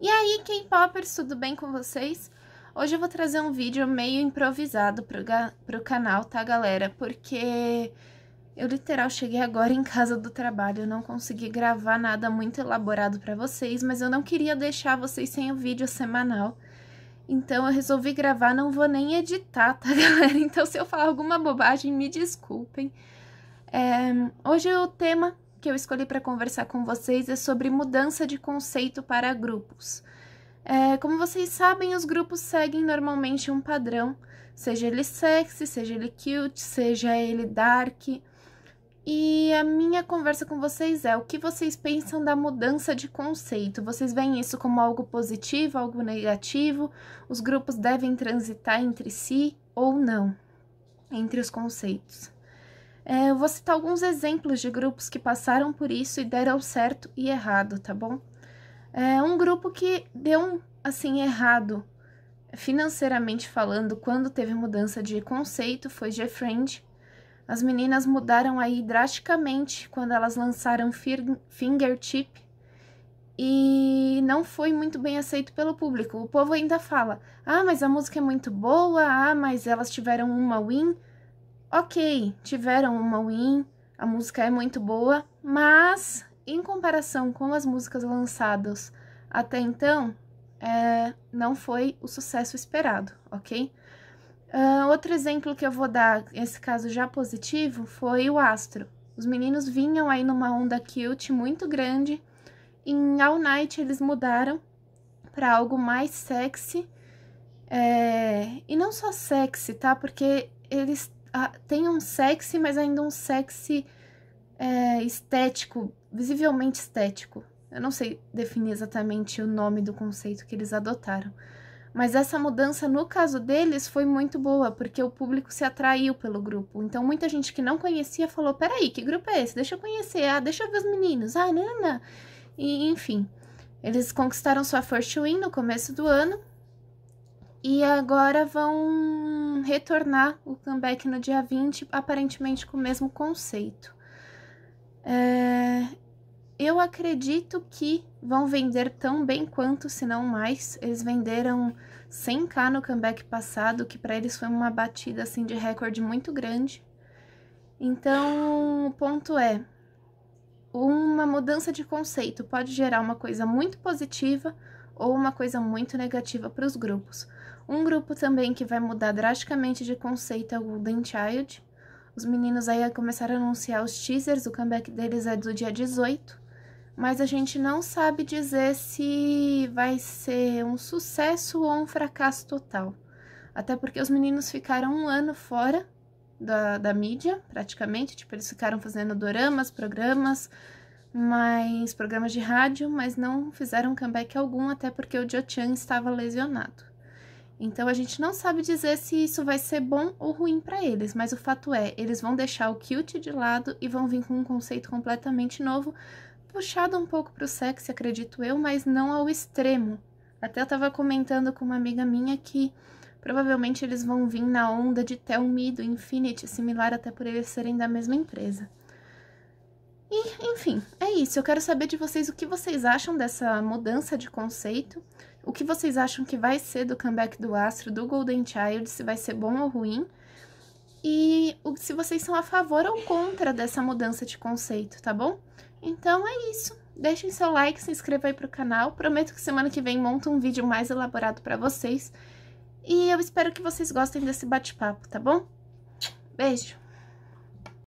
E aí, K-Poppers, tudo bem com vocês? Hoje eu vou trazer um vídeo meio improvisado pro, pro canal, tá, galera? Porque eu literal cheguei agora em casa do trabalho, eu não consegui gravar nada muito elaborado para vocês, mas eu não queria deixar vocês sem o vídeo semanal. Então eu resolvi gravar, não vou nem editar, tá, galera? Então se eu falar alguma bobagem, me desculpem. É... Hoje o tema que eu escolhi para conversar com vocês é sobre mudança de conceito para grupos. É, como vocês sabem, os grupos seguem normalmente um padrão, seja ele sexy, seja ele cute, seja ele dark. E a minha conversa com vocês é o que vocês pensam da mudança de conceito. Vocês veem isso como algo positivo, algo negativo? Os grupos devem transitar entre si ou não, entre os conceitos. É, eu vou citar alguns exemplos de grupos que passaram por isso e deram certo e errado, tá bom? É um grupo que deu um, assim, errado financeiramente falando, quando teve mudança de conceito, foi GFriend. As meninas mudaram aí drasticamente quando elas lançaram Fingertip e não foi muito bem aceito pelo público. O povo ainda fala: ah, mas a música é muito boa, ah, mas elas tiveram uma win. Ok, tiveram uma win, a música é muito boa, mas em comparação com as músicas lançadas até então, é, não foi o sucesso esperado, ok? Uh, outro exemplo que eu vou dar, esse caso já positivo, foi o Astro. Os meninos vinham aí numa onda cute muito grande. Em All Night eles mudaram para algo mais sexy. É, e não só sexy, tá? Porque eles ah, tem um sexy, mas ainda um sexy é, estético, visivelmente estético. Eu não sei definir exatamente o nome do conceito que eles adotaram. Mas essa mudança, no caso deles, foi muito boa, porque o público se atraiu pelo grupo. Então, muita gente que não conhecia falou: peraí, que grupo é esse? Deixa eu conhecer, ah, deixa eu ver os meninos, ah, nana". E, enfim, eles conquistaram sua first win no começo do ano. E agora vão retornar o comeback no dia 20, aparentemente com o mesmo conceito. É... Eu acredito que vão vender tão bem quanto, se não mais. Eles venderam 100k no comeback passado, que para eles foi uma batida assim de recorde muito grande. Então, o ponto é, uma mudança de conceito pode gerar uma coisa muito positiva ou uma coisa muito negativa para os grupos. Um grupo também que vai mudar drasticamente de conceito é o Golden Child. Os meninos aí começaram a anunciar os teasers, o comeback deles é do dia 18, mas a gente não sabe dizer se vai ser um sucesso ou um fracasso total. Até porque os meninos ficaram um ano fora da, da mídia, praticamente, tipo, eles ficaram fazendo doramas, programas, mas programas de rádio, mas não fizeram comeback algum, até porque o Jo-chan estava lesionado. Então a gente não sabe dizer se isso vai ser bom ou ruim para eles, mas o fato é, eles vão deixar o cute de lado e vão vir com um conceito completamente novo, puxado um pouco pro sexy, acredito eu, mas não ao extremo. Até eu tava comentando com uma amiga minha que provavelmente eles vão vir na onda de Tell Me do Infinity, similar até por eles serem da mesma empresa. Enfim, é isso. Eu quero saber de vocês o que vocês acham dessa mudança de conceito, o que vocês acham que vai ser do comeback do Astro, do Golden Child, se vai ser bom ou ruim, e se vocês são a favor ou contra dessa mudança de conceito, tá bom? Então é isso. Deixem seu like, se inscreva aí pro canal. Prometo que semana que vem monto um vídeo mais elaborado para vocês. E eu espero que vocês gostem desse bate-papo, tá bom? Beijo!